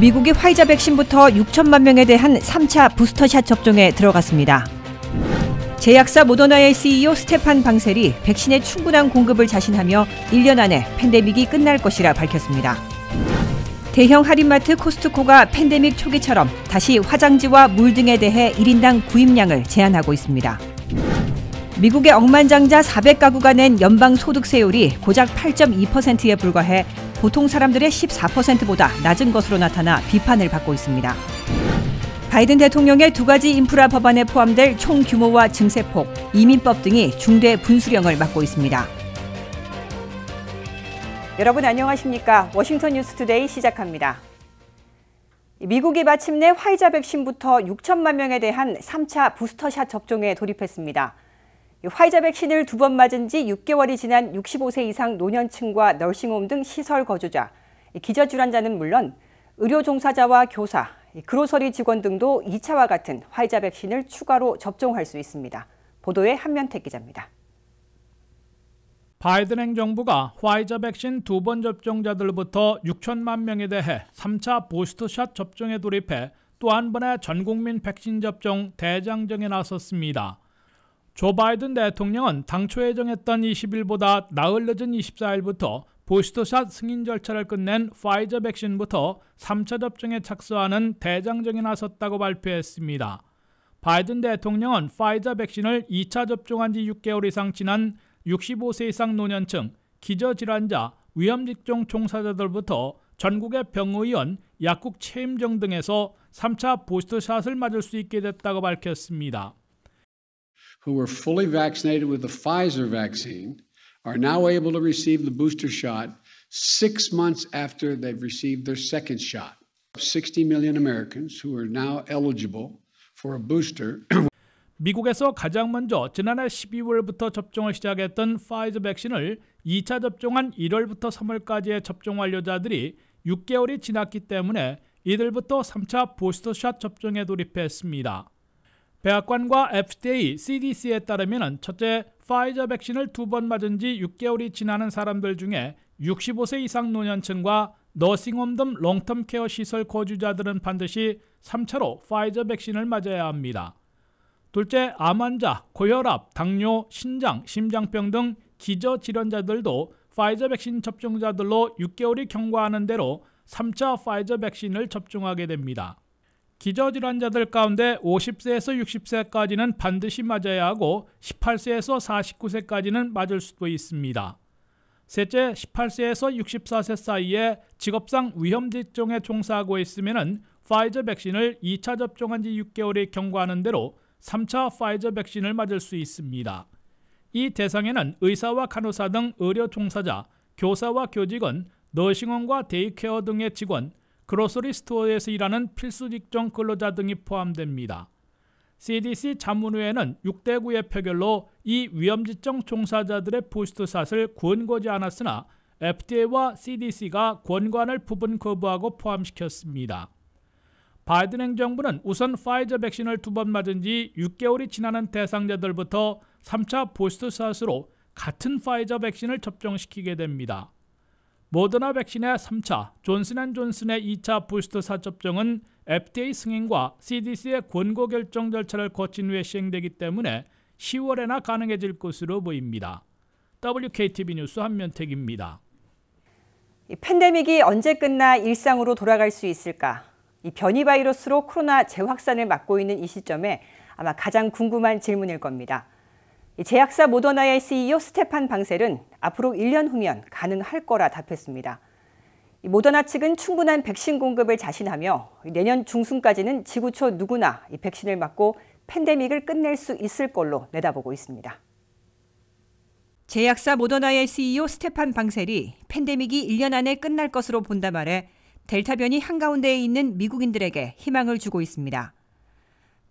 미국이 화이자 백신부터 6천만 명에 대한 3차 부스터샷 접종에 들어갔습니다. 제약사 모더나의 CEO 스테판 방셀이 백신의 충분한 공급을 자신하며 1년 안에 팬데믹이 끝날 것이라 밝혔습니다. 대형 할인마트 코스트코가 팬데믹 초기처럼 다시 화장지와 물 등에 대해 1인당 구입량을 제한하고 있습니다. 미국의 억만장자 400가구가 낸 연방소득세율이 고작 8.2%에 불과해 보통 사람들의 14%보다 낮은 것으로 나타나 비판을 받고 있습니다. 바이든 대통령의 두 가지 인프라 법안에 포함될 총 규모와 증세폭, 이민법 등이 중대 분수령을 맡고 있습니다. 여러분 안녕하십니까? 워싱턴 뉴스 투데이 시작합니다. 미국이 마침내 화이자 백신부터 6천만 명에 대한 3차 부스터샷 접종에 돌입했습니다. 화이자 백신을 두 번 맞은 지 6개월이 지난 65세 이상 노년층과 널싱홈 등 시설 거주자, 기저 질환자는 물론 의료 종사자와 교사, 그로서리 직원 등도 2차와 같은 화이자 백신을 추가로 접종할 수 있습니다. 보도에 한면택 기자입니다. 바이든 행정부가 화이자 백신 두 번 접종자들부터 6천만 명에 대해 3차 보스트샷 접종에 돌입해 또 한 번의 전국민 백신 접종 대장정에 나섰습니다. 조 바이든 대통령은 당초 예정했던 20일보다 나흘 늦은 24일부터 보스터샷 승인 절차를 끝낸 파이저 백신부터 3차 접종에 착수하는 대장정에 나섰다고 발표했습니다. 바이든 대통령은 파이저 백신을 2차 접종한 지 6개월 이상 지난 65세 이상 노년층, 기저질환자, 위험직종 종사자들부터 전국의 병의원, 약국 체임정 등에서 3차 보스터샷을 맞을 수 있게 됐다고 밝혔습니다. who were fully vaccinated with the Pfizer vaccine are now able to receive the booster shot six months after they've received their second shot. 60 million Americans who are now eligible for a booster. 미국에서 가장 먼저 지난해 12월부터 접종을 시작했던 파이저 백신을 2차 접종한 1월부터 3월까지의 접종 완료자들이 6개월이 지났기 때문에 이들부터 3차 보스터샷 접종에 돌입했습니다. 백악관과 FDA, CDC에 따르면 첫째, 파이저 백신을 두 번 맞은 지 6개월이 지나는 사람들 중에 65세 이상 노년층과 너싱홈 등 롱텀 케어 시설 거주자들은 반드시 3차로 파이저 백신을 맞아야 합니다. 둘째, 암 환자, 고혈압, 당뇨, 신장, 심장병 등 기저 질환자들도 파이저 백신 접종자들로 6개월이 경과하는 대로 3차 파이저 백신을 접종하게 됩니다. 기저질환자들 가운데 50세에서 60세까지는 반드시 맞아야 하고 18세에서 49세까지는 맞을 수도 있습니다. 셋째, 18세에서 64세 사이에 직업상 위험직종에 종사하고 있으면 파이저 백신을 2차 접종한 지 6개월이 경과하는 대로 3차 파이저 백신을 맞을 수 있습니다. 이 대상에는 의사와 간호사 등 의료 종사자, 교사와 교직원, 너싱원과 데이케어 등의 직원, 그로서리 스토어에서 일하는 필수 직종 근로자 등이 포함됩니다. CDC 자문회에는 6대 9의 표결로 이 위험지정 종사자들의 부스트샷을 권고하지 않았으나 FDA와 CDC가 권관을 부분 거부하고 포함시켰습니다. 바이든 행정부는 우선 파이저 백신을 두 번 맞은 지 6개월이 지나는 대상자들부터 3차 부스트샷으로 같은 파이저 백신을 접종시키게 됩니다. 모더나 백신의 3차, 존슨앤존슨의 2차 부스트 사접종은 FDA 승인과 CDC의 권고 결정 절차를 거친 후에 시행되기 때문에 10월에나 가능해질 것으로 보입니다. WKTV 뉴스 한면택입니다. 팬데믹이 언제 끝나 일상으로 돌아갈 수 있을까? 이 변이 바이러스로 코로나 재확산을 막고 있는 이 시점에 아마 가장 궁금한 질문일 겁니다. 제약사 모더나의 CEO 스테판 방셀은 앞으로 1년 후면 가능할 거라 답했습니다. 모더나 측은 충분한 백신 공급을 자신하며 내년 중순까지는 지구촌 누구나 이 백신을 맞고 팬데믹을 끝낼 수 있을 걸로 내다보고 있습니다. 제약사 모더나의 CEO 스테판 방셀이 팬데믹이 1년 안에 끝날 것으로 본다 말해 델타 변이 한가운데에 있는 미국인들에게 희망을 주고 있습니다.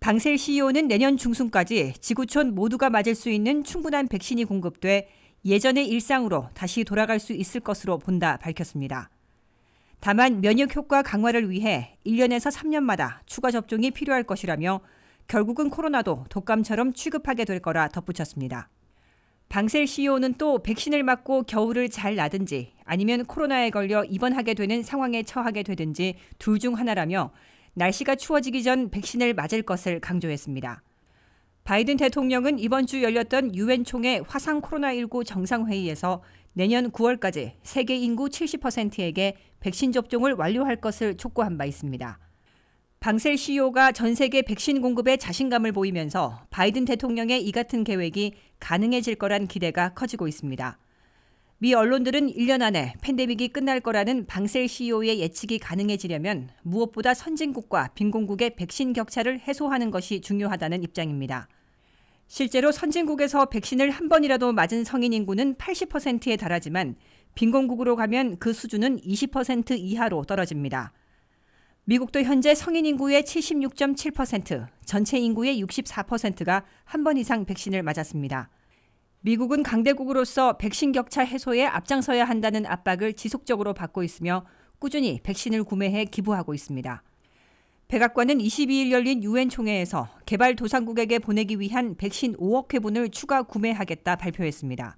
방셀 CEO는 내년 중순까지 지구촌 모두가 맞을 수 있는 충분한 백신이 공급돼 예전의 일상으로 다시 돌아갈 수 있을 것으로 본다 밝혔습니다. 다만 면역 효과 강화를 위해 1년에서 3년마다 추가 접종이 필요할 것이라며 결국은 코로나도 독감처럼 취급하게 될 거라 덧붙였습니다. 방셀 CEO는 또 백신을 맞고 겨울을 잘 나든지 아니면 코로나에 걸려 입원하게 되는 상황에 처하게 되든지 둘 중 하나라며 날씨가 추워지기 전 백신을 맞을 것을 강조했습니다. 바이든 대통령은 이번 주 열렸던 유엔 총회 화상 코로나19 정상회의에서 내년 9월까지 세계 인구 70%에게 백신 접종을 완료할 것을 촉구한 바 있습니다. 방셀 CEO가 전 세계 백신 공급에 자신감을 보이면서 바이든 대통령의 이 같은 계획이 가능해질 거란 기대가 커지고 있습니다. 미 언론들은 1년 안에 팬데믹이 끝날 거라는 방셀 CEO의 예측이 가능해지려면 무엇보다 선진국과 빈곤국의 백신 격차를 해소하는 것이 중요하다는 입장입니다. 실제로 선진국에서 백신을 한 번이라도 맞은 성인 인구는 80%에 달하지만 빈곤국으로 가면 그 수준은 20% 이하로 떨어집니다. 미국도 현재 성인 인구의 76.7%, 전체 인구의 64%가 한 번 이상 백신을 맞았습니다. 미국은 강대국으로서 백신 격차 해소에 앞장서야 한다는 압박을 지속적으로 받고 있으며 꾸준히 백신을 구매해 기부하고 있습니다. 백악관은 22일 열린 유엔 총회에서 개발 도상국에게 보내기 위한 백신 5억 회분을 추가 구매하겠다 발표했습니다.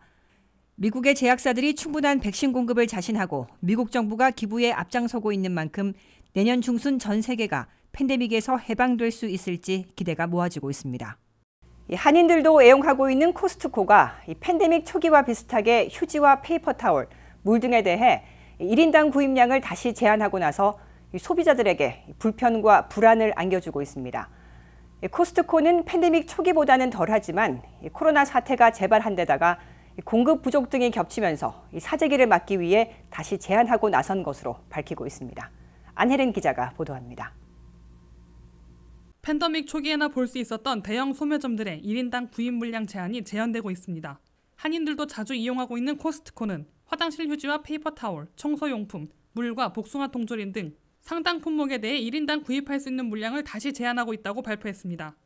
미국의 제약사들이 충분한 백신 공급을 자신하고 미국 정부가 기부에 앞장서고 있는 만큼 내년 중순 전 세계가 팬데믹에서 해방될 수 있을지 기대가 모아지고 있습니다. 한인들도 애용하고 있는 코스트코가 팬데믹 초기와 비슷하게 휴지와 페이퍼 타월물 등에 대해 1인당 구입량을 다시 제한하고 나서 소비자들에게 불편과 불안을 안겨주고 있습니다. 코스트코는 팬데믹 초기보다는 덜하지만 코로나 사태가 재발한 데다가 공급 부족 등이 겹치면서 사재기를 막기 위해 다시 제한하고 나선 것으로 밝히고 있습니다. 안혜린 기자가 보도합니다. 팬더믹 초기에나 볼 수 있었던 대형 소매점들의 1인당 구입 물량 제한이 재현되고 있습니다. 한인들도 자주 이용하고 있는 코스트코는 화장실 휴지와 페이퍼 타올, 청소용품, 물과 복숭아 통조림 등 상당 품목에 대해 1인당 구입할 수 있는 물량을 다시 제한하고 있다고 발표했습니다.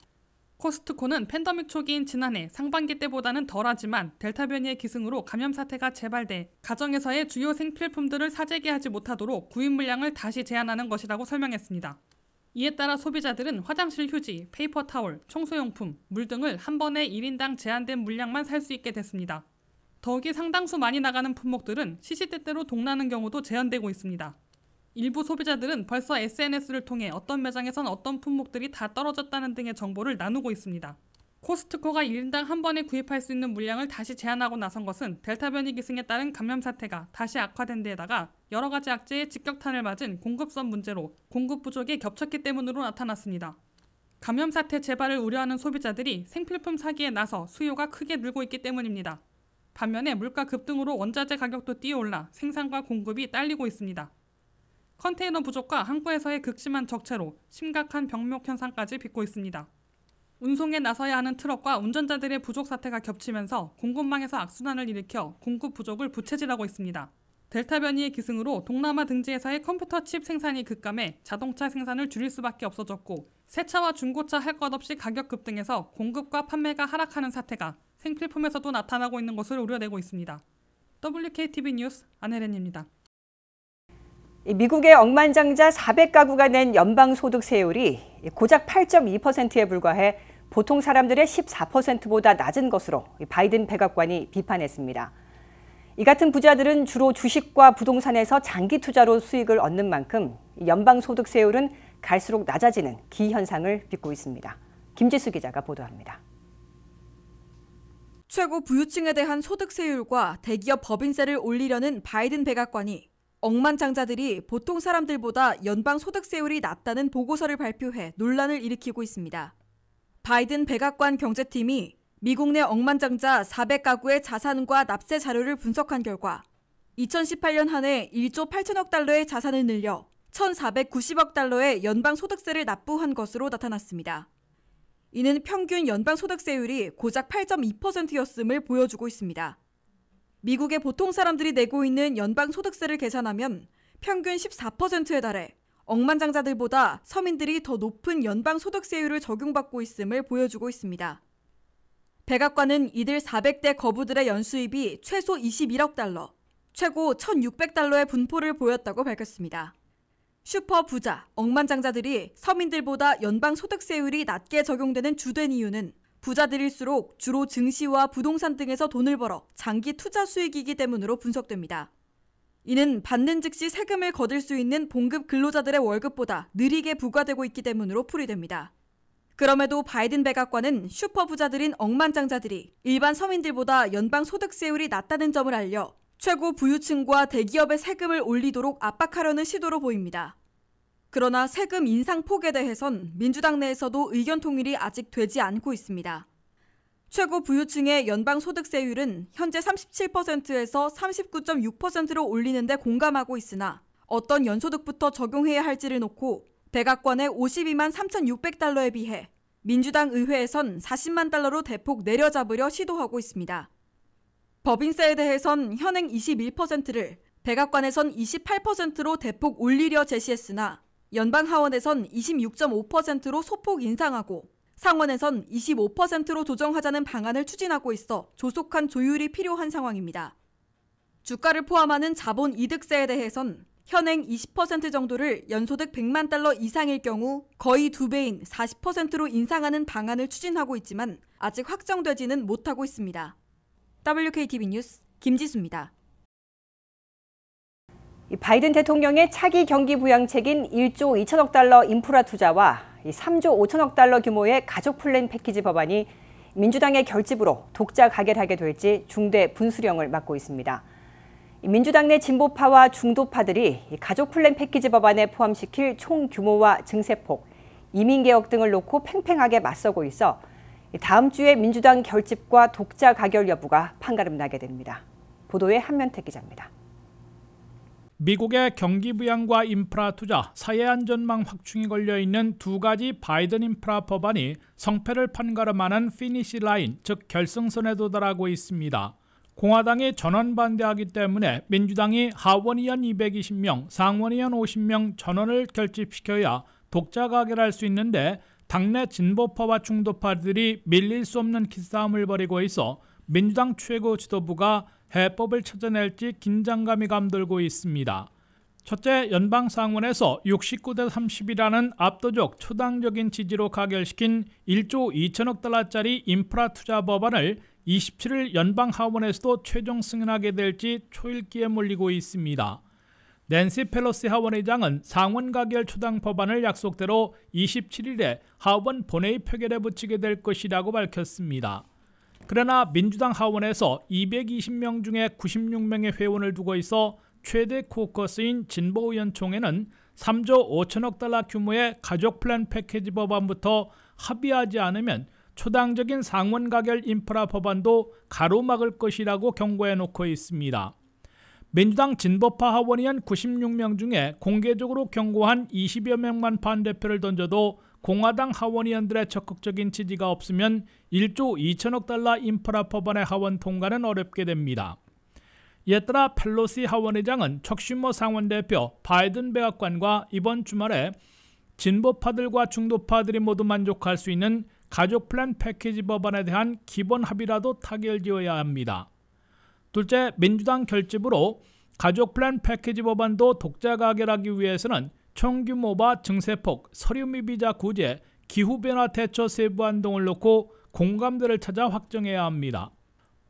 코스트코는 팬더믹 초기인 지난해 상반기 때보다는 덜하지만 델타 변이의 기승으로 감염 사태가 재발돼 가정에서의 주요 생필품들을 사재기하지 못하도록 구입 물량을 다시 제한하는 것이라고 설명했습니다. 이에 따라 소비자들은 화장실 휴지, 페이퍼 타올, 청소용품, 물 등을 한 번에 1인당 제한된 물량만 살 수 있게 됐습니다. 더욱이 상당수 많이 나가는 품목들은 시시때때로 동나는 경우도 제한되고 있습니다. 일부 소비자들은 벌써 SNS를 통해 어떤 매장에선 어떤 품목들이 다 떨어졌다는 등의 정보를 나누고 있습니다. 코스트코가 1인당 한 번에 구입할 수 있는 물량을 다시 제한하고 나선 것은 델타 변이 기승에 따른 감염 사태가 다시 악화된 데에다가 여러 가지 악재의 직격탄을 맞은 공급선 문제로 공급 부족이 겹쳤기 때문으로 나타났습니다. 감염 사태 재발을 우려하는 소비자들이 생필품 사기에 나서 수요가 크게 늘고 있기 때문입니다. 반면에 물가 급등으로 원자재 가격도 뛰어올라 생산과 공급이 딸리고 있습니다. 컨테이너 부족과 항구에서의 극심한 적체로 심각한 병목 현상까지 빚고 있습니다. 운송에 나서야 하는 트럭과 운전자들의 부족 사태가 겹치면서 공급망에서 악순환을 일으켜 공급 부족을 부채질하고 있습니다. 델타 변이의 기승으로 동남아 등지회사의 컴퓨터 칩 생산이 급감해 자동차 생산을 줄일 수밖에 없어졌고 새 차와 중고차 할 것 없이 가격 급등해서 공급과 판매가 하락하는 사태가 생필품에서도 나타나고 있는 것을 우려내고 있습니다. WKTV 뉴스 안혜련입니다. 미국의 억만장자 400가구가 낸 연방소득세율이 고작 8.2%에 불과해 보통 사람들의 14%보다 낮은 것으로 바이든 백악관이 비판했습니다. 이 같은 부자들은 주로 주식과 부동산에서 장기 투자로 수익을 얻는 만큼 연방소득세율은 갈수록 낮아지는 기현상을 빚고 있습니다. 김지수 기자가 보도합니다. 최고 부유층에 대한 소득세율과 대기업 법인세를 올리려는 바이든 백악관이 억만장자들이 보통 사람들보다 연방 소득세율이 낮다는 보고서를 발표해 논란을 일으키고 있습니다. 바이든 백악관 경제팀이 미국 내 억만장자 400가구의 자산과 납세 자료를 분석한 결과 2018년 한 해 1조 8천억 달러의 자산을 늘려 1,490억 달러의 연방소득세를 납부한 것으로 나타났습니다. 이는 평균 연방소득세율이 고작 8.2%였음을 보여주고 있습니다. 미국의 보통 사람들이 내고 있는 연방소득세를 계산하면 평균 14%에 달해 억만장자들보다 서민들이 더 높은 연방소득세율을 적용받고 있음을 보여주고 있습니다. 백악관은 이들 400대 거부들의 연수입이 최소 21억 달러, 최고 1,600달러의 분포를 보였다고 밝혔습니다. 슈퍼 부자, 억만장자들이 서민들보다 연방소득세율이 낮게 적용되는 주된 이유는 부자들일수록 주로 증시와 부동산 등에서 돈을 벌어 장기 투자 수익이기 때문으로 분석됩니다. 이는 받는 즉시 세금을 거둘 수 있는 봉급 근로자들의 월급보다 느리게 부과되고 있기 때문으로 풀이됩니다. 그럼에도 바이든 백악관은 슈퍼 부자들인 억만장자들이 일반 서민들보다 연방 소득세율이 낮다는 점을 알려 최고 부유층과 대기업의 세금을 올리도록 압박하려는 시도로 보입니다. 그러나 세금 인상 폭에 대해선 민주당 내에서도 의견 통일이 아직 되지 않고 있습니다. 최고 부유층의 연방 소득세율은 현재 37%에서 39.6%로 올리는데 공감하고 있으나 어떤 연소득부터 적용해야 할지를 놓고 백악관의 52만 3,600달러에 비해 민주당 의회에선 40만 달러로 대폭 내려잡으려 시도하고 있습니다. 법인세에 대해선 현행 21%를 백악관에선 28%로 대폭 올리려 제시했으나 연방 하원에선 26.5%로 소폭 인상하고 상원에선 25%로 조정하자는 방안을 추진하고 있어 조속한 조율이 필요한 상황입니다. 주가를 포함하는 자본 이득세에 대해선 현행 20% 정도를 연소득 100만 달러 이상일 경우 거의 두 배인 40%로 인상하는 방안을 추진하고 있지만 아직 확정되지는 못하고 있습니다. WKTV 뉴스 김지수입니다. 바이든 대통령의 차기 경기 부양책인 1조 2천억 달러 인프라 투자와 3조 5천억 달러 규모의 가족 플랜 패키지 법안이 민주당의 결집으로 독자 가결하게 될지 중대 분수령을 맡고 있습니다. 민주당 내 진보파와 중도파들이 가족 플랜 패키지 법안에 포함시킬 총 규모와 증세폭, 이민개혁 등을 놓고 팽팽하게 맞서고 있어 다음 주에 민주당 결집과 독자 가결 여부가 판가름 나게 됩니다. 보도에 한면택 기자입니다. 미국의 경기 부양과 인프라 투자, 사회 안전망 확충이 걸려 있는 두 가지 바이든 인프라 법안이 성패를 판가름하는 피니시 라인, 즉 결승선에 도달하고 있습니다. 공화당이 전원 반대하기 때문에 민주당이 하원의원 220명, 상원의원 50명 전원을 결집시켜야 독자 가결할 수 있는데 당내 진보파와 중도파들이 밀릴 수 없는 기싸움을 벌이고 있어 민주당 최고 지도부가 해법을 찾아낼지 긴장감이 감돌고 있습니다. 첫째, 연방 상원에서 69대 30이라는 압도적 초당적인 지지로 가결시킨 1조 2천억 달러짜리 인프라 투자 법안을 27일 연방 하원에서도 최종 승인하게 될지 초읽기에 몰리고 있습니다. 낸시 펠로시 하원의장은 상원 가결 초당 법안을 약속대로 27일에 하원 본회의 표결에 붙이게 될 것이라고 밝혔습니다. 그러나 민주당 하원에서 220명 중에 96명의 회원을 두고 있어 최대 코커스인 진보의원총회는 3조 5천억 달러 규모의 가족 플랜 패키지 법안부터 합의하지 않으면 초당적인 상원 가결 인프라 법안도 가로막을 것이라고 경고해 놓고 있습니다. 민주당 진보파 하원의원 96명 중에 공개적으로 경고한 20여 명만 반대표를 던져도 공화당 하원의원들의 적극적인 지지가 없으면 1조 2천억 달러 인프라 법안의 하원 통과는 어렵게 됩니다. 이에 따라 펠로시 하원의장은 척슈머 상원대표 바이든 백악관과 이번 주말에 진보파들과 중도파들이 모두 만족할 수 있는 가족 플랜 패키지 법안에 대한 기본 합의라도 타결지어야 합니다. 둘째, 민주당 결집으로 가족 플랜 패키지 법안도 독자 가결하기 위해서는 총규모와 증세폭, 서류 미비자 구제, 기후변화 대처 세부 안동을 놓고 공감대를 찾아 확정해야 합니다.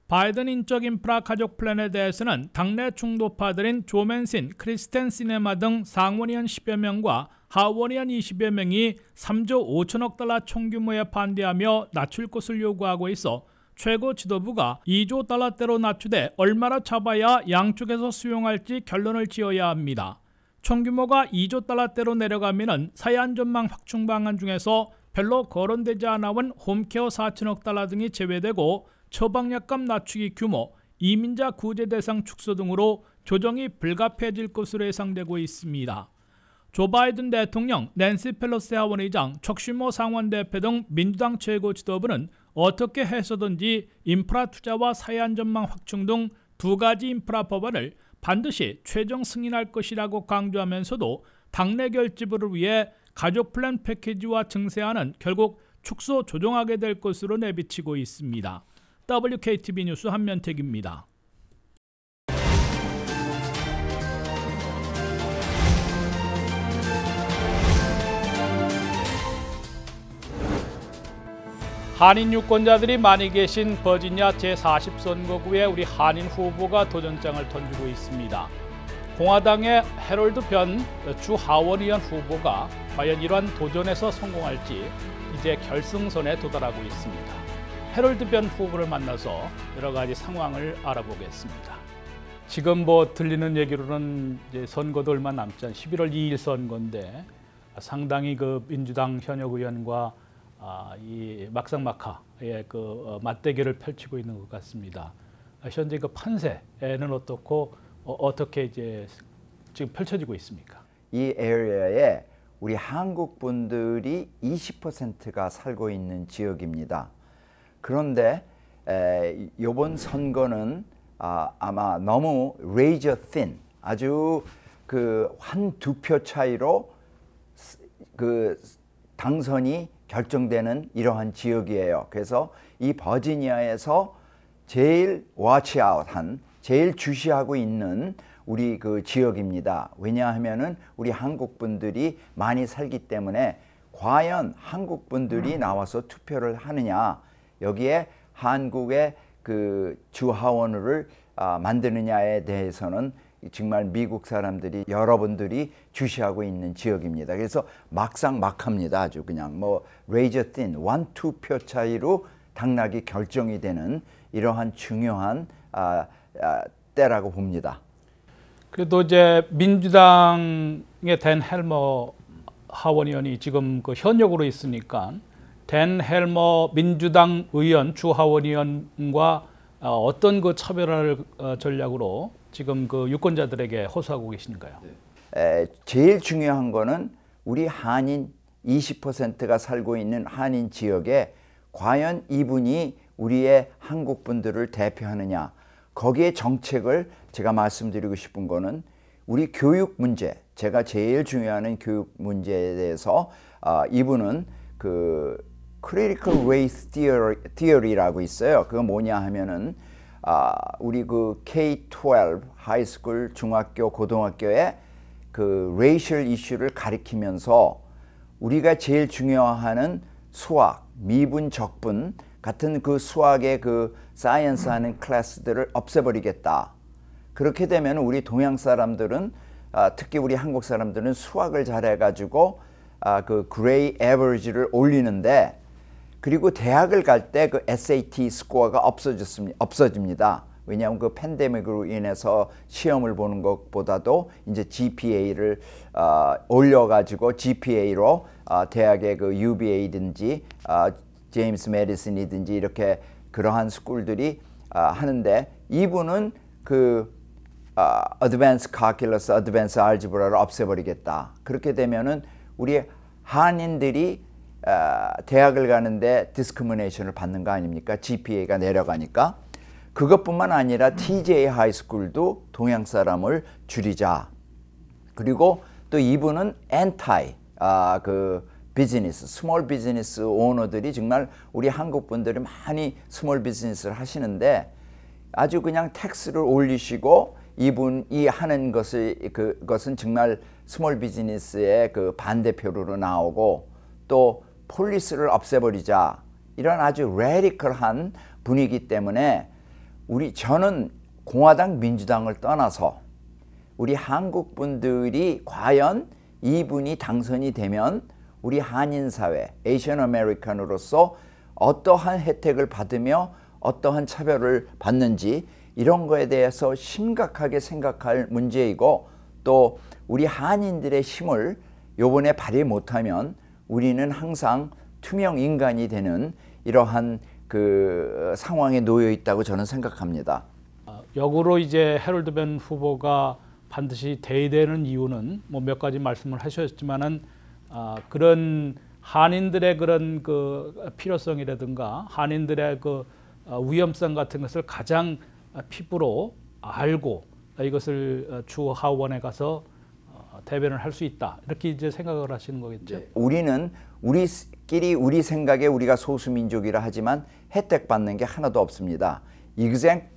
바이든 인적 인프라 가족 플랜에 대해서는 당내 충도파들인 조맨신, 크리스텐 시네마 등 상원의원 10여 명과 하원의원 20여 명이 3조 5천억 달러 총규모에 반대하며 낮출 것을 요구하고 있어 최고 지도부가 2조 달러대로 낮추되 얼마나 잡아야 양쪽에서 수용할지 결론을 지어야 합니다. 총규모가 2조 달러대로 내려가면 사회안전망 확충 방안 중에서 별로 거론되지 않아온 홈케어 4천억 달러 등이 제외되고 처방약값 낮추기 규모, 이민자 구제 대상 축소 등으로 조정이 불가피해질 것으로 예상되고 있습니다. 조 바이든 대통령, 낸시 펠로스 하원의장, 척시모 상원대표 등 민주당 최고 지도부는 어떻게 해서든지 인프라 투자와 사회안 전망 확충 등 두 가지 인프라 법안을 반드시 최종 승인할 것이라고 강조하면서도 당내 결집을 위해 가족 플랜 패키지와 증세안은 결국 축소 조정하게 될 것으로 내비치고 있습니다. WKTV 뉴스 한면택입니다. 한인 유권자들이 많이 계신 버지니아 제40선거구에 우리 한인 후보가 도전장을 던지고 있습니다. 공화당의 해롤드 변 주하원 의원 후보가 과연 이러한 도전에서 성공할지 이제 결승선에 도달하고 있습니다. 헤럴드 변 후보를 만나서 여러 가지 상황을 알아보겠습니다. 지금 뭐 들리는 얘기로는 이제 선거도 얼마 남지 않은 11월 2일 선거인데 상당히 그 민주당 현역 의원과 아, 이 막상막하의 그 어, 맞대결을 펼치고 있는 것 같습니다. 아, 현재 그 판세는 어떻고 어, 어 떻게 이제 지금 펼쳐지고 있습니까? 이 에리어에 우리 한국 분들이 20%가 살고 있는 지역입니다. 그런데 이번 선거는 아, 아마 너무 레이저 o thin 아주 그한두 표 차이로 그 당선이 결정되는 이러한 지역이에요. 그래서 이 버지니아에서 제일 와치아웃한 제일 주시하고 있는 우리 그 지역입니다. 왜냐하면은 우리 한국 분들이 많이 살기 때문에 과연 한국 분들이 음. 나와서 투표를 하느냐 여기에 한국의 그 주하원을 아, 만드느냐에 대해서는 정말 미국 사람들이 여러분들이 주시하고 있는 지역입니다. 그래서 막상 막합니다. 아주 그냥 뭐 레이저 띤 원투 표 차이로 당락이 결정이 되는 이러한 중요한 아, 아, 때라고 봅니다. 그래도 이제 민주당의 댄 헬머 하원 의원이 지금 그 현역으로 있으니까 댄 헬머 민주당 의원 주하원 의원과 어, 어떤 그 차별화를 어, 전략으로 지금 그 유권자들에게 호소하고 계시는가요? 네. 에, 제일 중요한 거는 우리 한인 20%가 살고 있는 한인 지역에 과연 이분이 우리의 한국 분들을 대표하느냐 거기에 정책을 제가 말씀드리고 싶은 거는 우리 교육 문제 제가 제일 중요하 교육 문제에 대해서 아, 이분은 그 critical race theory, 라고 있어요. 그거 뭐냐 하면은 아, 우리 그 K-12 하이스쿨 중학교 고등학교에 그 레이셜 이슈를 가리키면서 우리가 제일 중요하 수학, 미분, 적분 같은 그 수학의 그 사이언스 하는 클래스들을 없애버리겠다. 그렇게 되면 우리 동양 사람들은 아, 특히 우리 한국 사람들은 수학을 잘해가지고 아, 그 그레이 에버리지를 올리는데 그리고 대학을 갈 때 그 SAT 스코어가 없어졌습니다. 없어집니다. 왜냐하면 그 팬데믹으로 인해서 시험을 보는 것보다도 이제 GPA를 어, 올려가지고 GPA로 어, 대학의 그 UBA든지 어, 제임스 메디슨이든지 이렇게 그러한 스쿨들이 어, 하는데 이분은 그 어, Advanced c a l c u l u 를 없애버리겠다. 그렇게 되면은 우리 한인들이 아, 대학을 가는데 디스크미네이션을 받는 거 아닙니까? GPA가 내려가니까. 그것뿐만 아니라 TJ 하이스쿨도 동양 사람을 줄이자. 그리고 또 이분은 엔타이 아, 그 비즈니스, 스몰 비즈니스 오너들이 정말 우리 한국 분들이 많이 스몰 비즈니스를 하시는데 아주 그냥 텍스를 올리시고 이분이 하는 것을 그것은 정말 스몰 비즈니스의 그 반대표로 나오고 또 폴리스를 없애버리자 이런 아주 레디컬한 분위기 때문에 우리 저는 공화당 민주당을 떠나서 우리 한국 분들이 과연 이분이 당선이 되면 우리 한인 사회, 에이션 아메리칸으로서 어떠한 혜택을 받으며 어떠한 차별을 받는지 이런 거에 대해서 심각하게 생각할 문제이고 또 우리 한인들의 힘을 요번에 발휘 못하면 우리는 항상 투명 인간이 되는 이러한 그 어, 상황에 놓여 있다고 저는 생각합니다. 아, 역으로 이제 해럴드 벤 후보가 반드시 대의되는 이유는 뭐 몇 가지 말씀을 하셨지만은 아, 그런 한인들의 그런 그 필요성이라든가 한인들의 그 어, 위험성 같은 것을 가장 피부로 알고 이것을 어, 주 하원에 가서 대변을 할 수 있다 이렇게 이제 생각을 하시는 거겠죠. 네. 우리는 우리끼리 우리 생각에 우리가 소수민족이라 하지만 혜택받는 게 하나도 없습니다.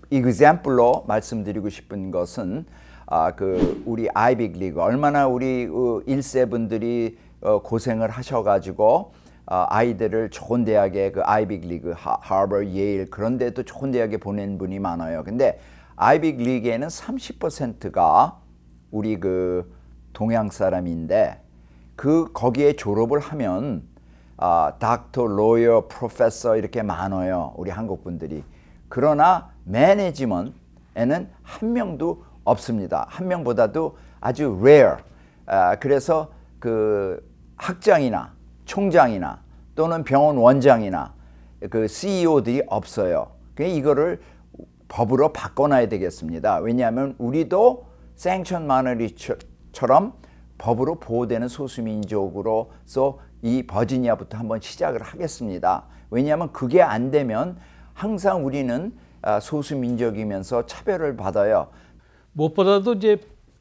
이그젠플로 말씀드리고 싶은 것은 아, 그 우리 아이빅리그 얼마나 우리 어, 일세분들이 어, 고생을 하셔가지고 아, 아이들을 좋은 대학에 그 아이빅리그 하버 예일 그런 데도 좋은 대학에 보낸 분이 많아요. 근데 아이빅리그에는 30%가 우리 그 동양 사람인데 그 거기에 졸업을 하면 아, 닥터, 로이어, 프로페서 이렇게 많아요. 우리 한국 분들이. 그러나 매니지먼트에는 한 명도 없습니다. 한 명보다도 아주 rare. 아, 그래서 그 학장이나 총장이나 또는 병원 원장이나 그 CEO들이 없어요. 그 이거를 법으로 바꿔놔야 되겠습니다. 왜냐하면 우리도 생 a n c t i o n 처럼 법으로 보호되는 소수민족으로서 이 버지니아부터 한번 시작을 하겠습니다. 왜냐하면 그게 안 되면 항상 우리는 아, 소수민족이면서 차별을 받아요. 무엇보다도 이제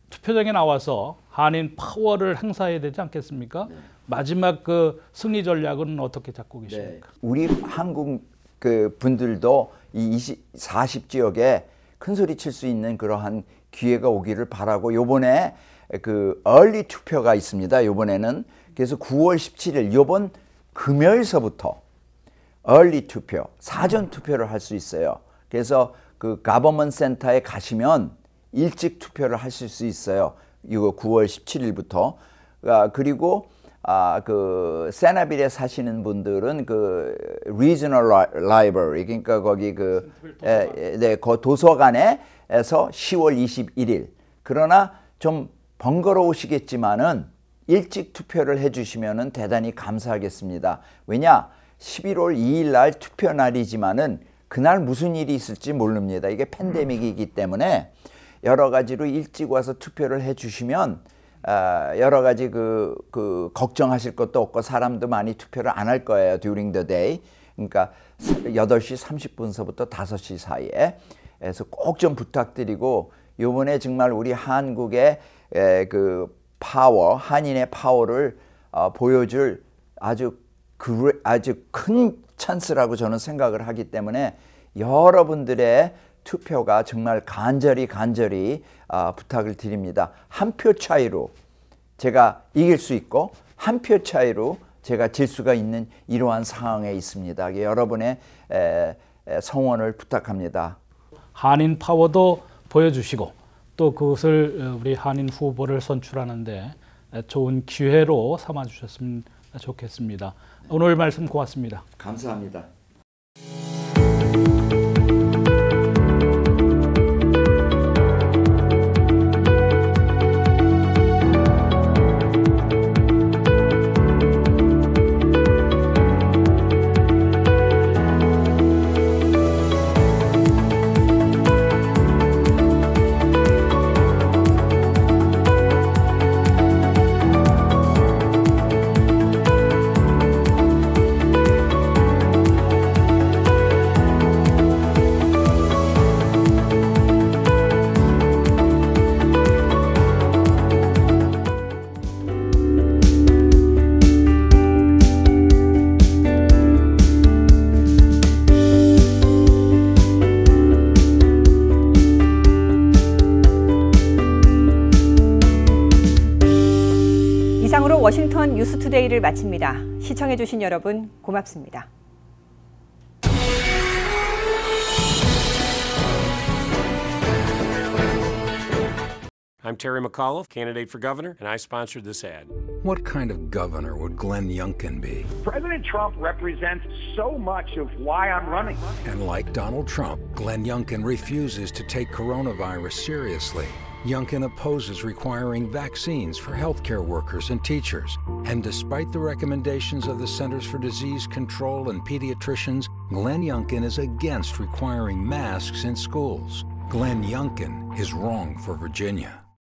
투표장에 나와서 한인 파워를 행사해야 되지 않겠습니까? 네. 마지막 그 승리 전략은 어떻게 잡고 네. 계십니까? 네. 우리 한국 그 분들도 이 20, 40지역에 큰 소리 칠 수 있는 그러한 기회가 오기를 바라고 요번에 그 얼리 투표가 있습니다. 요번에는 그래서 9월 17일 요번 금요일서부터 얼리 투표, 사전 투표를 할 수 있어요. 그래서 그 가버먼 센터에 가시면 일찍 투표를 하실 수 있어요. 이거 9월 17일부터. 아, 그리고 아, 그 세나빌에 사시는 분들은 그 리저널 라이브러리 그러니까 거기 그 에, 예, 에, 예, 네, 그 도서관에에서 10월 21일. 그러나 좀 번거로우시겠지만은 일찍 투표를 해주시면 은 대단히 감사하겠습니다. 왜냐 11월 2일 날 투표 날이지만은 그날 무슨 일이 있을지 모릅니다. 이게 팬데믹이기 때문에 여러 가지로 일찍 와서 투표를 해주시면 아, 여러 가지 그, 그 걱정하실 것도 없고 사람도 많이 투표를 안 할 거예요. during the day. 그러니까 8시 30분서부터 5시 사이에 그래서 꼭 좀 부탁드리고 요번에 정말 우리 한국의 그 파워, 한인의 파워를 어, 보여줄 아주 그, 아주 큰 찬스라고 저는 생각을 하기 때문에 여러분들의 투표가 정말 간절히 간절히 아, 부탁을 드립니다. 한 표 차이로 제가 이길 수 있고 한 표 차이로 제가 질 수가 있는 이러한 상황에 있습니다. 여러분의 성원을 부탁합니다. 한인 파워도 보여주시고 또 그것을 어, 우리 한인 후보를 선출하는데 좋은 기회로 삼아 주셨으면 좋겠습니다. 오늘 말씀 고맙습니다. 감사합니다. 뉴스투데이를 시청해주신 여러분 고맙습니다. I'm Terry McAuliffe, candidate for governor, and I sponsored this ad. What kind of governor would Glenn Youngkin be? President Trump represents so much of why I'm running. And like Donald Trump, Glenn Youngkin refuses to take coronavirus seriously. Yunkin opposes requiring vaccines for healthcare workers and teachers, and despite the recommendations of the Centers for Disease Control and pediatricians, Glenn Youngkin is against requiring masks in schools. Glenn Youngkin is wrong for Virginia.